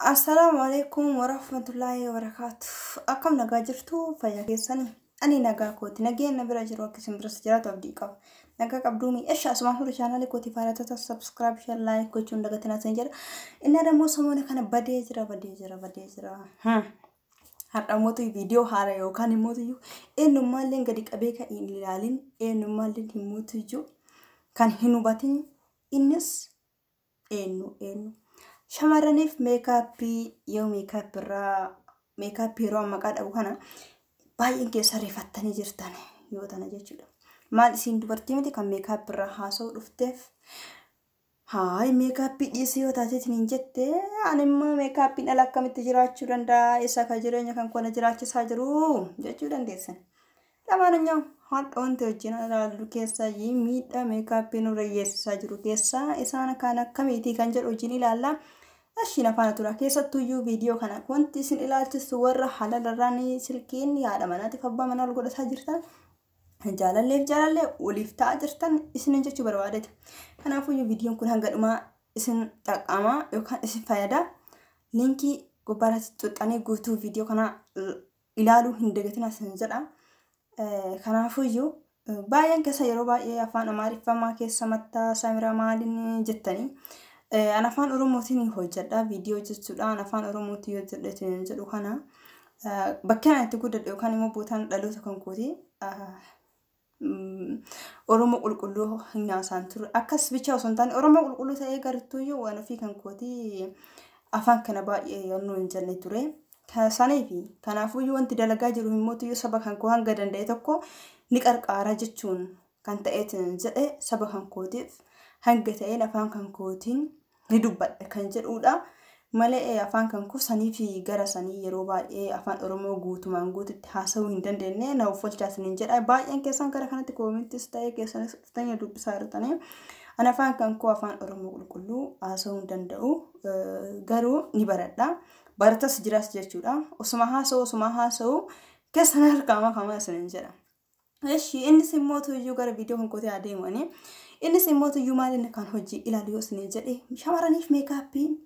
assalaamu alaikum warahmatullaahi wabarakaatu akkam nagaa jirtu fayyaa keessanii ani nagaa kooti nageen na bira jiru akkasiin biras jiraatu abdii qaba nagaa qabduu mi'esha asumaan hori chaanali kooti faanatata subscribe share like gochuun dagatin asin jedha inna dammoo samoona kana badee jira badee jira badee jira har'ammootu viidiyoo haara yookaan himmootu iyyuu eenyummaallee gadi qabee kan hin ilaalin eenyummaallee himmootu iyyuu kan hin hubatin innis eenyu eenyu Shamarraniif meekaappii yoo meekaappii irraa meekaappii yeroo ammaa qabu kana baay'een keessa reeffattanii jirtan yoo tana jechuudha. Maal isiin dubartii miti kan meekaappii irraa haasa'uu dhufteef haay meekaappii dhiisee yoo taateetiin hin jette animmoo meekaappiin ala akkamitti jiraachuu jireenya jechuu wajjin keessaa miidhaa jiru keessaa isaan kan jedhu wajjin Ashiin afaan tura keessattuyyuu viidiyoo kana wanti isin ilaalchistu warra halalarraan silkiin yaada manaatiif abbaa manaa ol godhataa jirtan jaalalleef jaalallee waliif ta'aa jirtan isin jechuu barbaadate. Kanaafuyyuu viidiyoon kun hanga isin xaqqama yookaan isin fayyada. Liinkii gubbaarratti xuxxanii guutuu viidiyoo kana ilaaluu hin dagatina isin jedha. Kanaafuyyuu baay'een keessa yeroo baay'ee afaan amaariffamaa keessa mataa saamiraa maaliin jettanii. Eh, An afaan Oromootiin hojjedha. Viidiyoo jechuudhaan afaan Oromootiin hojjedheetiin jedhu kana. Eh, Bakka itti guddadhe yookaan immoo bootaan dhaloota kan kooti. Eh, Oromoo qulqulluu hin haasaan turre. Akkas bicha osoo hin taane Oromoo qulqulluu ta'ee gartuuyyuu waan ofii kan kooti afaan kana baay'ee yannoo hin jenne ture. Saniif kanaafuyyuu wanti dalagaa jiru immoo tuyyuu saba kan koo hanga danda'e tokko ni qarqaara jechuun kan ta'eetiin jedhe saba kan kootiif hanga ta'een afaan kan kootiin. ni dubbadha kan jedhudha. Malee afaan kan kufsanii fi gara sanii yeroo baay'ee afaan Oromoo guutumaan guututti haasawuu hin dandeenye na uffachaas ni jedha. Baay'een keessan gara kanatti koomintis ta'ee keessanis dhuftanii dubbisaa jirtanii. Ani afaan kan koo afaan Oromoo qulqulluu haasawuu hin danda'u garuu ni baradha. Baratas jiraas jechuudha. Osuma haasa'u osuma haasa'u keessan harkaama kama isin jedha. Eshi innis immoo tuyyuu gara viidiyoo kan kotee adeemanii. Innis immoo tuyyuu maalinni kan hojii ilaalu yoo isinii jedhe shamarraniif meekaappiin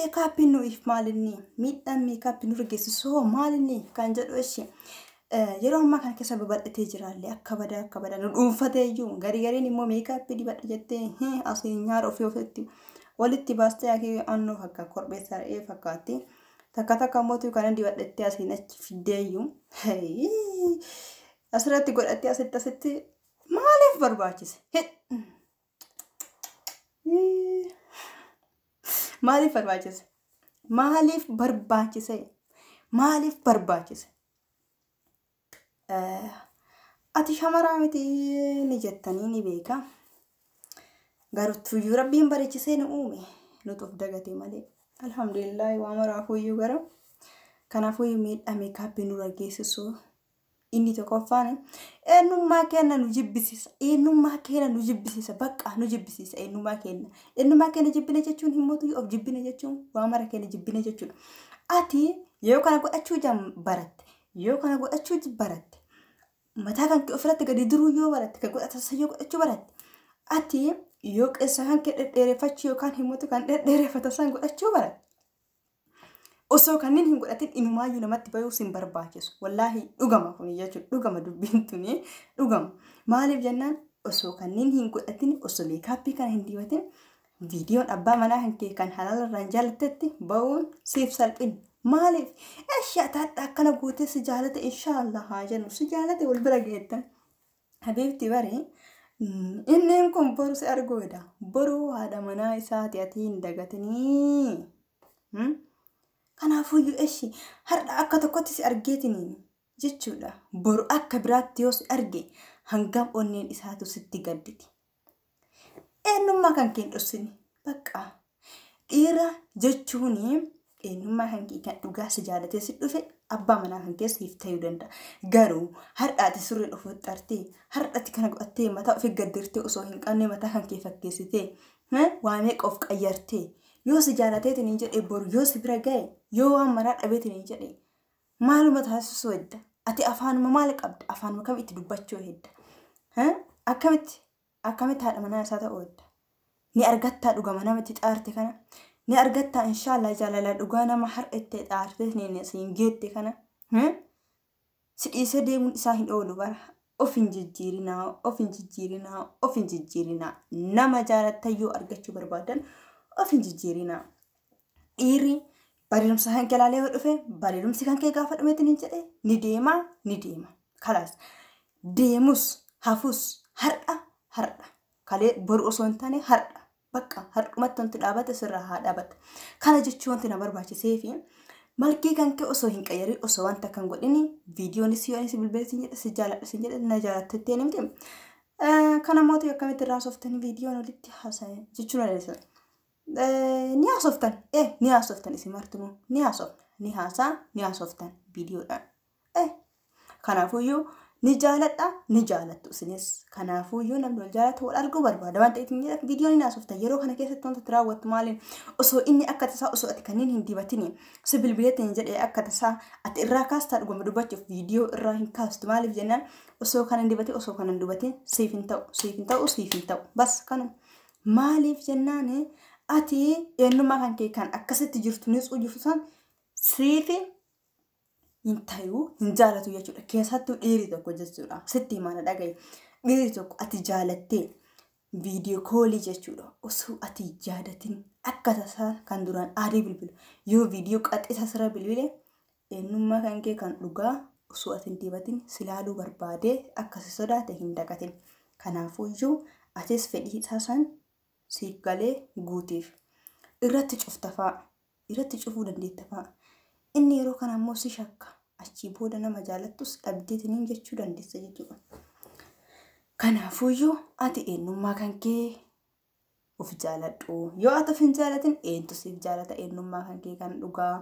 meekaappiin nuuf maalinni miidhaan meekaappii nu rigeessisoo maalinni kan jedhu ishee. yeroo ammaa kana keessa babal'atee jiraallee akka badaa akka badaa nu dhuunfatee iyyuu garii gariin immoo meekaappii dibadha jettee asii nyaara ofii ofitti walitti baastee akee annoo akka korbeessaa re'ee fakkaatti takka takka immoo tuu kana dibadhattee asiin achi fiddee asirratti godhattee asitti asitti maaliif barbaachise? Maaliif barbaachise? Maaliif barbaachise? Eh, Ati shamaraa miti ni jettanii ni beeka. Gartuyyuu rabbiin bareechisee nu uume nutuuf dagatee malee. Alhamdulillah waa maraafuu iyyuu gara kanaafuu miidhamee kaabbii nu geessisuu inni tokkoffaan eenyummaa keenya nu jibbisiisa eenyummaa keenya nu jibbisiisa bakka nu jibbisiisa eenyummaa keenya eenyummaa keenya jibbina jechuun hin mootu of jibbina jechuun waa mara keenya jibbina jechuudha ati yoo kana godhachuu baratte yoo kana godhachuu baratte mataa kan kee ofirratti gadi duruu yoo baratte kan godhata godhatasa yoo godhachuu baratte ati yoo qeessa kan kee dhedheereffachuu yookaan himotu kan dhedheereffatasan godhachuu baratte osoo kanneen hin godhatin inumaayyuu namatti bayuu siin barbaachisu. Wallaahi dhugama kuni jechuudha. Dhugama dubbiin tuni dhugama. Maaliif jennaan osoo kanneen hin godhatin osoo meekaappii kana hin dibatin viidiyoon abbaa manaa kan kee kan halaala irraan jaalatetti ba'uun siif salphin. Maaliif? Eeshaa taadha akkana guutee si jaalate inshaallah haa jennu si jaalate wal bira geettan. Habeebti bare inni kun boru si argoodha. Boruu haadha manaa isaati ati hin dagatanii. Kanaafuyyuu eshi har'a akka tokkotti tokkottis argeetiniin jechuudha. Boru akka biraatti yoos arge hangam onneen isaatu sitti gadditi. Eenyummaa kan kee dhosini bakka dhiira jechuun eenyummaa kan kee kan dhugaa si jaalatee si dhufe abbaa manaa kan keessi ta'uu danda'a. Garuu har'aati surree dhufu xartee har'aati kana godhattee mataa ofii gaddirtee osoo hin qabne mataa kan kee fakkeessitee waa meeqa of qayyartee. yoo si jaalateetiin jedhe boruu yoo si bira ga'e yoo waan maraa dhabeetiin jedhe maaluma taasisuu hedda ati afaanuma maal qabda afaanuma kam itti dubbachuu hedda akkamitti akkamitti haadha manaa isaa ta'uu hedda ni argattaa dhugama namatti xaarte kana ni argattaa inshaallah jaalala dhugaa nama har'attee xaarte sin geette kana si dhiisee deemuun isaa hin oolu bara of hin jijjiirinaa of hin jijjiirinaa of hin jijjiirinaa nama jaalattayyuu argachuu barbaadan. of jijjiirina. Dhiirri bareedumsa kan galaalee yoo dhufe bareedumsi kan kee gaafa dhumeetiin ni jedhe ni deema ni deema. Kalaas deemus hafus har'a har'a kalee boru osoo hin taane har'a bakka har'umatti wanti dhaabate sirraa haa dhaabate. Kana jechuun wanti na barbaachisee fi malkii kan kee osoo hin qayyari osoo wanta kan godhini viidiyoonis yoo ani si bilbileetiin jedha si jaaladha si jedhe na jaalatteetteen himti. Kana mootii akkamitti irraa sooftanii viidiyoon olitti haasa'e jechuun adeemsisa. ni haasoftan eh ni haasoftan isimartinuu ni haasofna ni haasaa ni haasoftan viidiyoodhaan eh kanaafuyyuu ni jaaladha ni jaalattu isinis kanaafuyyuu namni wal jaalatu wal arguu barbaadamaan ta'e viidiyoon ni haasoftan yeroo kana keessatti wantoota raawwattu maaliin osoo inni akka tasaa osoo ati kanneen hin dibatini si bilbileetiin jedhee akka tasaa ati irraa kaastaa dhuguma dubbachuuf viidiyoo irraa hin kaastu maaliif jennaan osoo kana hin dibatin osoo kana hin dubatin siif hin ta'u siif hin ta'u siif ta'u bas kanuma atii eenyummaa kan kee kan akkasitti jirtu ujjiftusan siriifi hin tayuu hin jaalatu jechuudha. Keessattuu dhiirri tokko jechuudha. Sitti himana dhagaye. Dhiirri tokko ati jaalattee viidiyoo koolii jechuudha. Osoo ati jaadatin akka tasaa kan duraan adii bilbila. Yoo viidiyoo qaxxisa sira bilbile eenyummaa kan kee kan dhugaa osoo ati hin dibatin silaaluu barbaadee akkasi sodaate hin dagatin. Kanaafuyyuu atis fedhii san. siif guutiif irratti fa'a irratti cufuu fa'a inni yeroo kana ammoo si shakka achii booda nama jaalattus dhabdeetiniin jechuu dandeessa jechuudha. Kanaafuyyuu ati eenyummaa kan kee of jaaladhu yoo ati of hin jaalatin eenyutu siif jaalata eenyummaa kan kee kan dhugaa.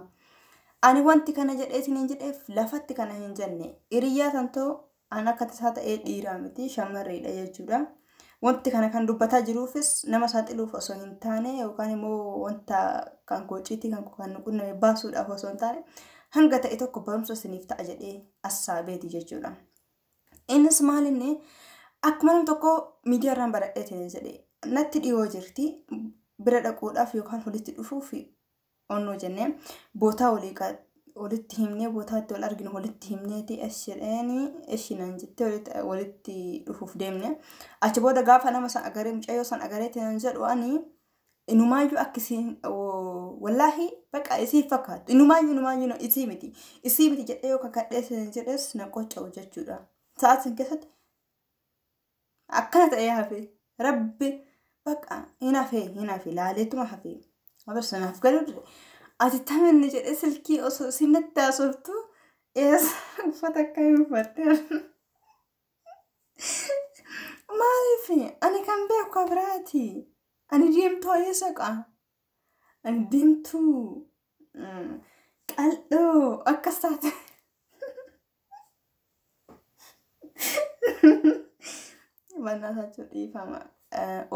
Ani wanti kana jedhee isiniin jedheef lafatti kana hin jenne hiriyyaa san ta'u an akka tasaa ta'ee dhiiraa miti shamarreedha jechuudha. wanti kana kan dubbataa jiruufis nama saaxiluuf osoo hin taane yookaan immoo wanta kan gociitii kan kan qunname baasuudhaaf osoo hin taane hanga ta'e tokko barumsa isaaniif ta'a jedhee assaabeeti jechuudha. Innis maalinni akkuma nam tokko miidiyaarraan baradheetiin jedhee natti dhiyoo jirti bira dhaquudhaaf yookaan walitti dhufuuf onnoo jennee bootaa walii walitti himnee bootaatti wal arginu walitti himneeti ashidheeni ishinan jettee walitti dhufuuf deemne achi booda gaafa nama san agaree mucayyoo san agareeti nan jedhu ani inumaayyuu akkisiin wallaahi baqa isii fakkaatu inumaayyuu inumaayyuu isii miti isii miti jedhee yoo kakadhee sinan jedhees na qocca'u jechuudha sa'aatiin keessatti akkana ta'ee hafe rabbi baqa hin hafe hin hafe laaleetuma hafe abarsanaaf galudha. ajattamani jedhee silkii osoo sinatti haasoftu dhiyeessa uffata akkamii uffatte maaliif ani kan beeku biraati ani deemtuu ayyeessa qa'a ani deemtuu qal'oo akkas taate mannaasaa jechuun dhiifama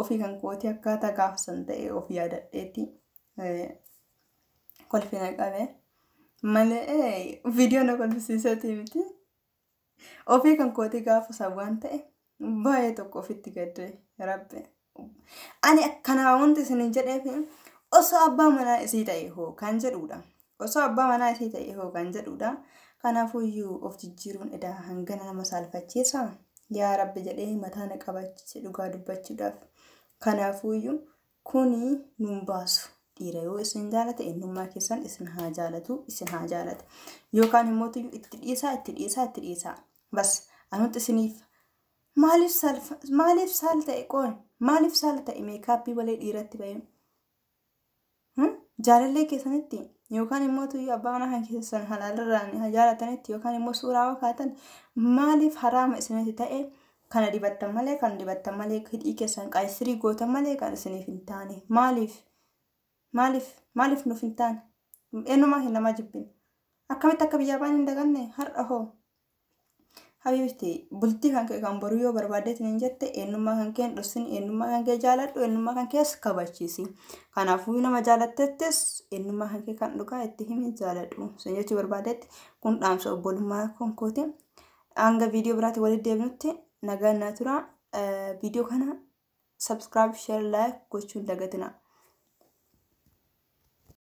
ofii kan kootii akkaataa gaafsan ta'e ofii yaadadheetti Qual final qabe malee viidiyoon agarsiisaa miti. Ofii kan kootii gaafasaa waan ta'e baay'ee tokko ofitti gadde rabbe. Ani akkanaa wanti isin jedheef osoo abbaa manaa isii ta'e hoo kan jedhudha. Osoo abbaa manaa isii ta'e hoo kan jedhudha. kanaafuyyu of jijjiiruun edaa hangana nama saalfachiisa. Yaa Rabbi jedhee mataa na qabaachise dhugaa dubbachuudhaaf. kanaafuyyu kuni nuun baasu. dhiira yoo isin jaalate eenyummaa keessan isin haa jaalatu isin haa jaalata yookaan immoo itti dhiisaa itti dhiisaa itti dhiisaa bas anutti isiniif maaliif saal ta'e qoon maaliif saal ta'e meekaappii walee dhiiratti baheen hmm? jaalallee keessanitti yookaan immoo tuyyu abbaa manaa kan keessan halaalarraan jaalatanitti yookaan immoo suuraa wakaatan maaliif haraama isinitti ta'e kana dibattan malee kan dibattan malee hidhii keessan malee kan isiniif hin taane maaliif Maaliif maaliif nuuf hin taane eenyumaa hin namaa jibbina akkamitti akka biyyaa baan hin daganne har'a hoo. Habiibti bultii kan kee kan boruu yoo barbaadeetiin hin jette eenyummaa kan kee hin dhufsin eenyummaa kan kee jaaladhu eenyummaa kan kees kabachiisi. Kanaafuu nama jaalattettis eenyummaa kan kee kan dhugaa itti himi jaaladhu sin jechuu barbaadeetti kun dhaamsa obbolummaa konkooti. Hanga viidiyoo biraatti walitti deebinutti nagaa innaa tura viidiyoo kanaa sabskiraayib sheer laayik gochuun dagatina.